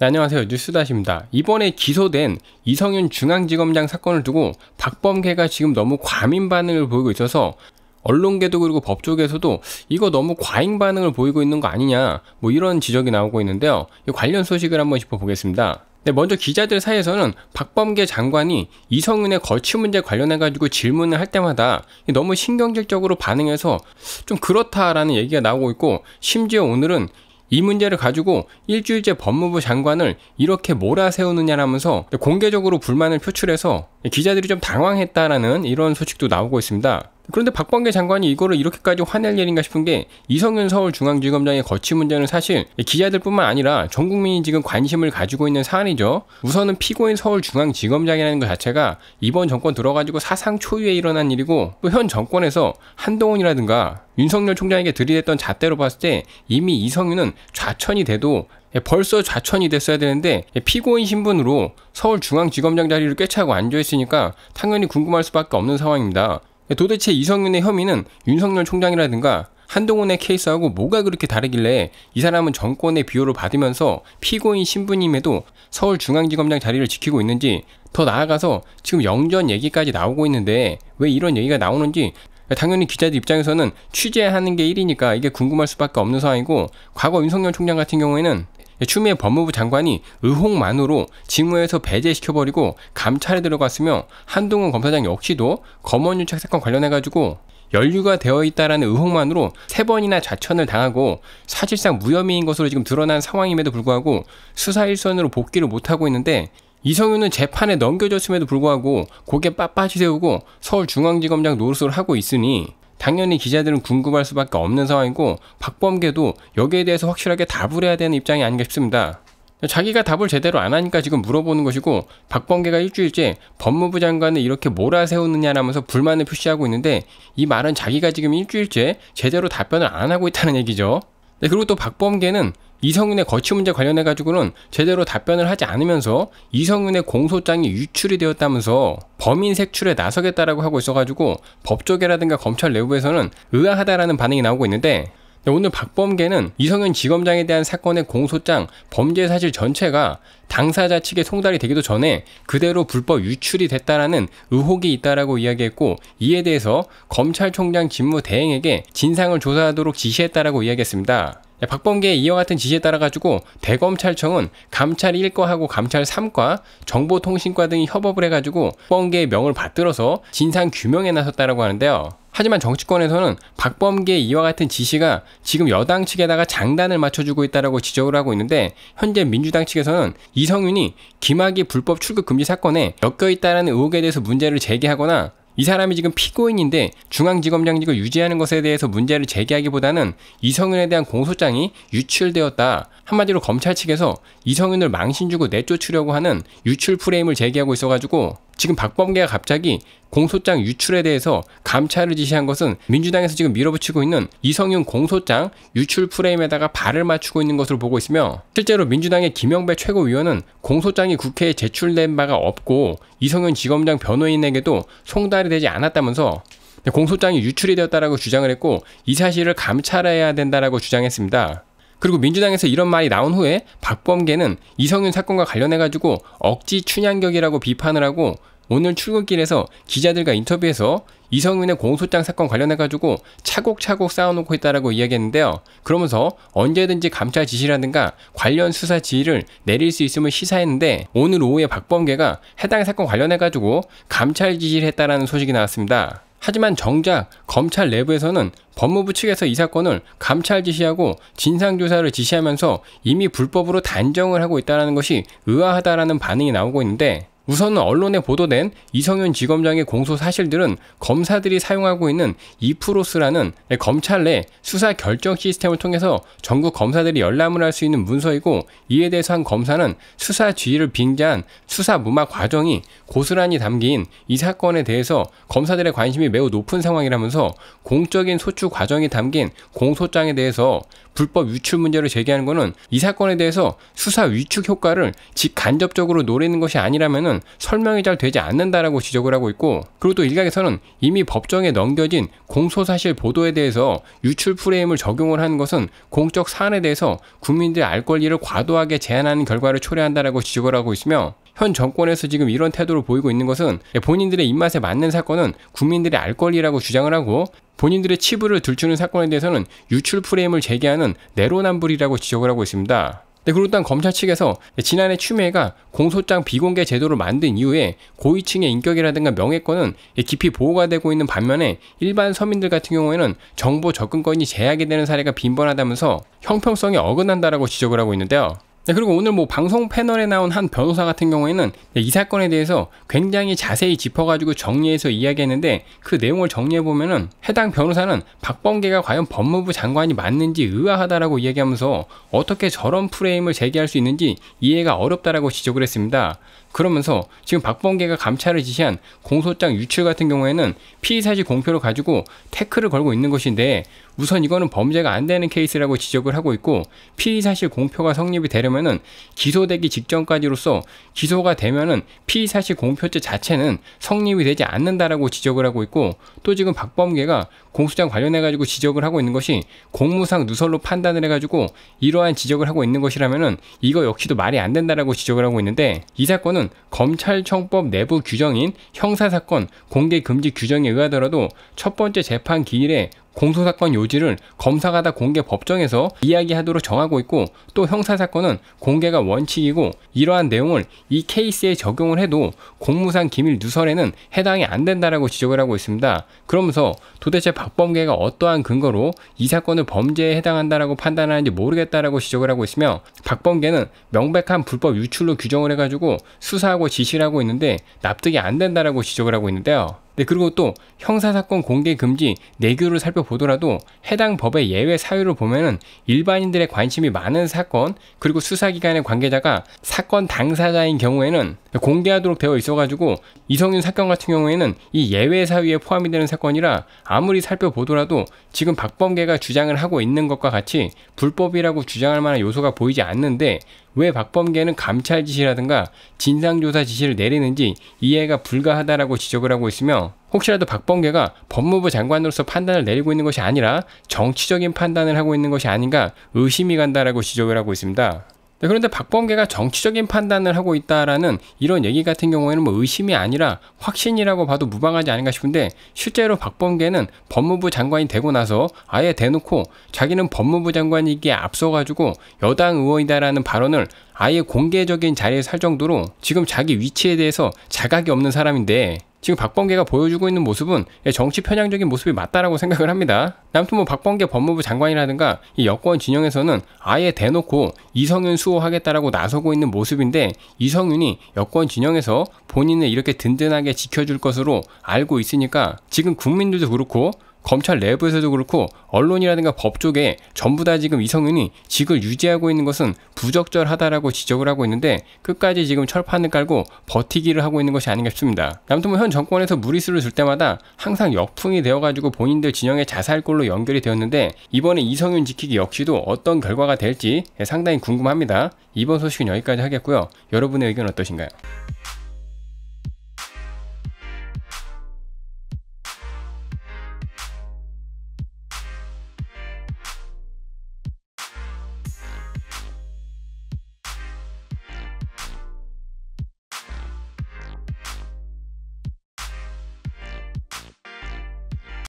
네, 안녕하세요. 뉴스다시입니다. 이번에 기소된 이성윤 중앙지검장 사건을 두고 박범계가 지금 너무 과민 반응을 보이고 있어서 언론계도 그리고 법조계에서도 이거 너무 과잉 반응을 보이고 있는 거 아니냐 뭐 이런 지적이 나오고 있는데요. 이 관련 소식을 한번 짚어보겠습니다. 네, 먼저 기자들 사이에서는 박범계 장관이 이성윤의 거취 문제 관련해가지고 질문을 할 때마다 너무 신경질적으로 반응해서 좀 그렇다라는 얘기가 나오고 있고 심지어 오늘은 이 문제를 가지고 일주일째 법무부 장관을 이렇게 몰아세우느냐라면서 공개적으로 불만을 표출해서 기자들이 좀 당황했다라는 이런 소식도 나오고 있습니다. 그런데 박범계 장관이 이거를 이렇게까지 화낼 일인가 싶은 게 이성윤 서울중앙지검장의 거취 문제는 사실 기자들뿐만 아니라 전 국민이 지금 관심을 가지고 있는 사안이죠. 우선은 피고인 서울중앙지검장이라는 것 자체가 이번 정권 들어가지고 사상 초유에 일어난 일이고 또 현 정권에서 한동훈이라든가 윤석열 총장에게 들이댔던 잣대로 봤을 때 이미 이성윤은 좌천이 돼도 예, 벌써 좌천이 됐어야 되는데 예, 피고인 신분으로 서울중앙지검장 자리를 꿰차고 앉아있으니까 당연히 궁금할 수밖에 없는 상황입니다. 도대체 이성윤의 혐의는 윤석열 총장이라든가 한동훈의 케이스하고 뭐가 그렇게 다르길래 이 사람은 정권의 비호를 받으면서 피고인 신분임에도 서울중앙지검장 자리를 지키고 있는지 더 나아가서 지금 영전 얘기까지 나오고 있는데 왜 이런 얘기가 나오는지 당연히 기자들 입장에서는 취재하는 게 일이니까 이게 궁금할 수밖에 없는 상황이고 과거 윤석열 총장 같은 경우에는 추미애 법무부 장관이 의혹만으로 직무에서 배제시켜버리고 감찰에 들어갔으며 한동훈 검사장 역시도 검언유착 사건 관련해가지고 연류가 되어 있다라는 의혹만으로 세 번이나 좌천을 당하고 사실상 무혐의인 것으로 지금 드러난 상황임에도 불구하고 수사 일선으로 복귀를 못하고 있는데 이성윤은 재판에 넘겨졌음에도 불구하고 고개 빳빳이 세우고 서울중앙지검장 노릇을 하고 있으니 당연히 기자들은 궁금할 수밖에 없는 상황이고 박범계도 여기에 대해서 확실하게 답을 해야 되는 입장이 아닌가 싶습니다. 자기가 답을 제대로 안 하니까 지금 물어보는 것이고 박범계가 일주일째 법무부 장관을 이렇게 몰아세우느냐라면서 불만을 표시하고 있는데 이 말은 자기가 지금 일주일째 제대로 답변을 안 하고 있다는 얘기죠. 네, 그리고 또 박범계는 이성윤의 거취 문제 관련해 가지고는 제대로 답변을 하지 않으면서 이성윤의 공소장이 유출이 되었다면서 범인 색출에 나서겠다라고 하고 있어가지고 법조계라든가 검찰 내부에서는 의아하다라는 반응이 나오고 있는데 네, 오늘 박범계는 이성윤 지검장에 대한 사건의 공소장, 범죄 사실 전체가 당사자 측에 송달이 되기도 전에 그대로 불법 유출이 됐다라는 의혹이 있다라고 이야기했고 이에 대해서 검찰총장 직무 대행에게 진상을 조사하도록 지시했다라고 이야기했습니다. 네, 박범계의 이와 같은 지시에 따라 가지고 대검찰청은 감찰 1과하고 감찰 3과, 정보통신과 등이 협업을 해가지고 박범계의 명을 받들어서 진상 규명에 나섰다라고 하는데요. 하지만 정치권에서는 박범계 의 이와 같은 지시가 지금 여당 측에다가 장단을 맞춰주고 있다라고 지적을 하고 있는데 현재 민주당 측에서는 이성윤이 김학의 불법 출국 금지 사건에 엮여 있다라는 의혹에 대해서 문제를 제기하거나 이 사람이 지금 피고인인데 중앙지검장직을 유지하는 것에 대해서 문제를 제기하기보다는 이성윤에 대한 공소장이 유출되었다. 한마디로 검찰 측에서 이성윤을 망신 주고 내쫓으려고 하는 유출 프레임을 제기하고 있어가지고 지금 박범계가 갑자기 공소장 유출에 대해서 감찰을 지시한 것은 민주당에서 지금 밀어붙이고 있는 이성윤 공소장 유출 프레임에다가 발을 맞추고 있는 것으로 보고 있으며 실제로 민주당의 김영배 최고위원은 공소장이 국회에 제출된 바가 없고 이성윤 지검장 변호인에게도 송달이 되지 않았다면서 공소장이 유출이 되었다라고 주장을 했고 이 사실을 감찰해야 된다라고 주장했습니다. 그리고 민주당에서 이런 말이 나온 후에 박범계는 이성윤 사건과 관련해 가지고 억지 춘향격이라고 비판을 하고 오늘 출근길에서 기자들과 인터뷰에서 이성윤의 공소장 사건 관련해가지고 차곡차곡 쌓아놓고 있다라고 이야기했는데요. 그러면서 언제든지 감찰 지시라든가 관련 수사 지휘를 내릴 수 있음을 시사했는데 오늘 오후에 박범계가 해당 사건 관련해가지고 감찰 지시를 했다라는 소식이 나왔습니다. 하지만 정작 검찰 내부에서는 법무부 측에서 이 사건을 감찰 지시하고 진상조사를 지시하면서 이미 불법으로 단정을 하고 있다는 것이 의아하다라는 반응이 나오고 있는데 우선 은 언론에 보도된 이성윤 지검장의 공소 사실들은 검사들이 사용하고 있는 이프로스라는 검찰 내 수사 결정 시스템을 통해서 전국 검사들이 열람을 할 수 있는 문서이고 이에 대해서 한 검사는 수사 지휘를 빙자한 수사 무마 과정이 고스란히 담긴 이 사건에 대해서 검사들의 관심이 매우 높은 상황이라면서 공적인 소추 과정이 담긴 공소장에 대해서 불법 유출 문제를 제기하는 것은 이 사건에 대해서 수사 위축 효과를 직간접적으로 노리는 것이 아니라면은 설명이 잘 되지 않는다라고 지적을 하고 있고 그리고 또 일각에서는 이미 법정에 넘겨진 공소 사실 보도에 대해서 유출 프레임을 적용을 하는 것은 공적 사안에 대해서 국민들의 알 권리를 과도하게 제한하는 결과를 초래한다라고 지적을 하고 있으며 현 정권에서 지금 이런 태도를 보이고 있는 것은 본인들의 입맛에 맞는 사건은 국민들의 알 권리라고 주장을 하고 본인들의 치부를 들추는 사건에 대해서는 유출 프레임을 제기하는 내로남불이라고 지적을 하고 있습니다. 네, 그리고 일단 검찰 측에서 지난해 추미애가 공소장 비공개 제도를 만든 이후에 고위층의 인격이라든가 명예권은 깊이 보호가 되고 있는 반면에 일반 서민들 같은 경우에는 정보 접근권이 제약이 되는 사례가 빈번하다면서 형평성이 어긋난다라고 지적을 하고 있는데요. 네, 그리고 오늘 뭐 방송 패널에 나온 한 변호사 같은 경우에는 이 사건에 대해서 굉장히 자세히 짚어가지고 정리해서 이야기했는데 그 내용을 정리해보면은 해당 변호사는 박범계가 과연 법무부 장관이 맞는지 의아하다라고 이야기하면서 어떻게 저런 프레임을 제기할수 있는지 이해가 어렵다라고 지적을 했습니다. 그러면서 지금 박범계가 감찰을 지시한 공소장 유출 같은 경우에는 피의 사실 공표를 가지고 태클을 걸고 있는 것인데 우선 이거는 범죄가 안 되는 케이스라고 지적을 하고 있고 피의 사실 공표가 성립이 되려면은 기소되기 직전까지로서 기소가 되면은 피의 사실 공표죄 자체는 성립이 되지 않는다라고 지적을 하고 있고 또 지금 박범계가 공소장 관련해 가지고 지적을 하고 있는 것이 공무상 누설로 판단을 해 가지고 이러한 지적을 하고 있는 것이라면은 이거 역시도 말이 안 된다라고 지적을 하고 있는데 이 사건은 법원은 검찰청법 내부 규정인 형사사건 공개금지 규정에 의하더라도 첫 번째 재판 기일에 공소사건 요지를 검사가 다 공개 법정에서 이야기하도록 정하고 있고 또 형사사건은 공개가 원칙이고 이러한 내용을 이 케이스에 적용을 해도 공무상 기밀 누설에는 해당이 안 된다라고 지적을 하고 있습니다. 그러면서 도대체 박범계가 어떠한 근거로 이 사건을 범죄에 해당한다라고 판단하는지 모르겠다라고 지적을 하고 있으며 박범계는 명백한 불법 유출로 규정을 해가지고 수사하고 지시를 하고 있는데 납득이 안 된다라고 지적을 하고 있는데요. 네, 그리고 또 형사사건 공개 금지 내규를 살펴보더라도 해당 법의 예외 사유를 보면은 일반인들의 관심이 많은 사건 그리고 수사기관의 관계자가 사건 당사자인 경우에는 공개하도록 되어 있어가지고 이성윤 사건 같은 경우에는 이 예외 사유에 포함이 되는 사건이라 아무리 살펴보더라도 지금 박범계가 주장을 하고 있는 것과 같이 불법이라고 주장할 만한 요소가 보이지 않는데 왜 박범계는 감찰 지시라든가 진상조사 지시를 내리는지 이해가 불가하다라고 지적을 하고 있으며 혹시라도 박범계가 법무부 장관으로서 판단을 내리고 있는 것이 아니라 정치적인 판단을 하고 있는 것이 아닌가 의심이 간다라고 지적을 하고 있습니다. 네, 그런데 박범계가 정치적인 판단을 하고 있다라는 이런 얘기 같은 경우에는 뭐 의심이 아니라 확신이라고 봐도 무방하지 않은가 싶은데 실제로 박범계는 법무부 장관이 되고 나서 아예 대놓고 자기는 법무부 장관이기에 앞서가지고 여당 의원이다라는 발언을 아예 공개적인 자리에서 정도로 지금 자기 위치에 대해서 자각이 없는 사람인데 지금 박범계가 보여주고 있는 모습은 예, 정치 편향적인 모습이 맞다라고 생각을 합니다. 남무튼뭐 박범계 법무부 장관이라든가 이 여권 진영에서는 아예 대놓고 이성윤 수호하겠다라고 나서고 있는 모습인데 이성윤이 여권 진영에서 본인을 이렇게 든든하게 지켜줄 것으로 알고 있으니까 지금 국민들도 그렇고 검찰 내부에서도 그렇고 언론이라든가 법 쪽에 전부 다 지금 이성윤이 직을 유지하고 있는 것은 부적절하다라고 지적을 하고 있는데 끝까지 지금 철판을 깔고 버티기를 하고 있는 것이 아닌가 싶습니다. 아무튼 뭐현 정권에서 무리수를 줄 때마다 항상 역풍이 되어가지고 본인들 진영의 자살골로 연결이 되었는데 이번에 이성윤 지키기 역시도 어떤 결과가 될지 상당히 궁금합니다. 이번 소식은 여기까지 하겠고요. 여러분의 의견 어떠신가요?